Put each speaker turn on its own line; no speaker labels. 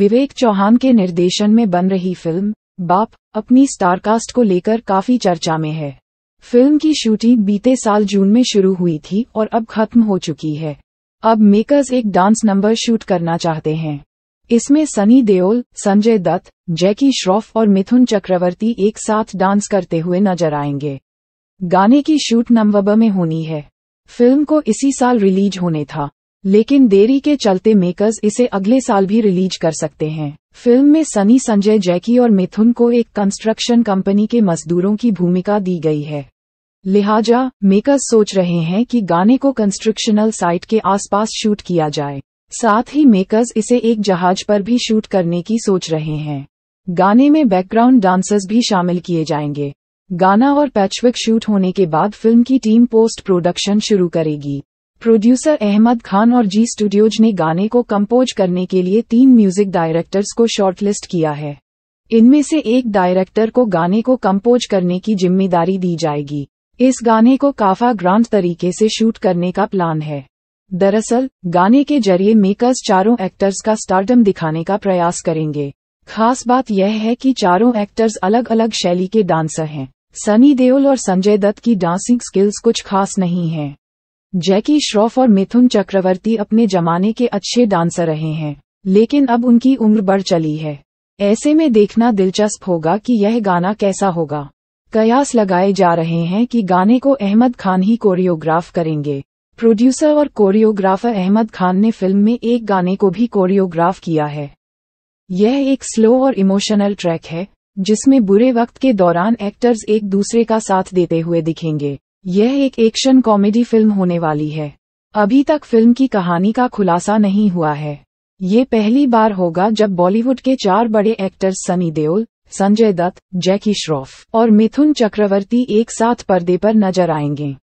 विवेक चौहान के निर्देशन में बन रही फिल्म बाप अपनी स्टारकास्ट को लेकर काफी चर्चा में है फिल्म की शूटिंग बीते साल जून में शुरू हुई थी और अब खत्म हो चुकी है अब मेकर्स एक डांस नंबर शूट करना चाहते हैं इसमें सनी देओल संजय दत्त जैकी श्रॉफ और मिथुन चक्रवर्ती एक साथ डांस करते हुए नजर आएंगे गाने की शूट नवंबर में होनी है फिल्म को इसी साल रिलीज होने था लेकिन देरी के चलते मेकर्स इसे अगले साल भी रिलीज कर सकते हैं फिल्म में सनी संजय जैकी और मिथुन को एक कंस्ट्रक्शन कंपनी के मजदूरों की भूमिका दी गई है लिहाजा मेकर्स सोच रहे हैं कि गाने को कंस्ट्रक्शनल साइट के आसपास शूट किया जाए साथ ही मेकर्स इसे एक जहाज पर भी शूट करने की सोच रहे हैं गाने में बैकग्राउंड डांसर्स भी शामिल किए जाएंगे गाना और पैचविक शूट होने के बाद फिल्म की टीम पोस्ट प्रोडक्शन शुरू करेगी प्रोड्यूसर अहमद खान और जी स्टूडियोज ने गाने को कंपोज करने के लिए तीन म्यूजिक डायरेक्टर्स को शॉर्टलिस्ट किया है इनमें से एक डायरेक्टर को गाने को कंपोज करने की जिम्मेदारी दी जाएगी इस गाने को काफा ग्रांड तरीके से शूट करने का प्लान है दरअसल गाने के जरिए मेकर्स चारों एक्टर्स का स्टार्टम दिखाने का प्रयास करेंगे खास बात यह है कि चारों एक्टर्स अलग अलग शैली के डांसर हैं सनी देओल और संजय दत्त की डांसिंग स्किल्स कुछ खास नहीं हैं जैकी श्रॉफ और मिथुन चक्रवर्ती अपने जमाने के अच्छे डांसर रहे हैं लेकिन अब उनकी उम्र बढ़ चली है ऐसे में देखना दिलचस्प होगा कि यह गाना कैसा होगा कयास लगाए जा रहे हैं कि गाने को अहमद खान ही कोरियोग्राफ करेंगे प्रोड्यूसर और कोरियोग्राफर अहमद खान ने फिल्म में एक गाने को भी कोरियोग्राफ किया है यह एक स्लो और इमोशनल ट्रैक है जिसमें बुरे वक्त के दौरान एक्टर्स एक दूसरे का साथ देते हुए दिखेंगे यह एक एक्शन कॉमेडी फिल्म होने वाली है अभी तक फिल्म की कहानी का खुलासा नहीं हुआ है ये पहली बार होगा जब बॉलीवुड के चार बड़े एक्टर्स सनी देओल संजय दत्त जैकी श्रॉफ और मिथुन चक्रवर्ती एक साथ पर्दे पर नजर आएंगे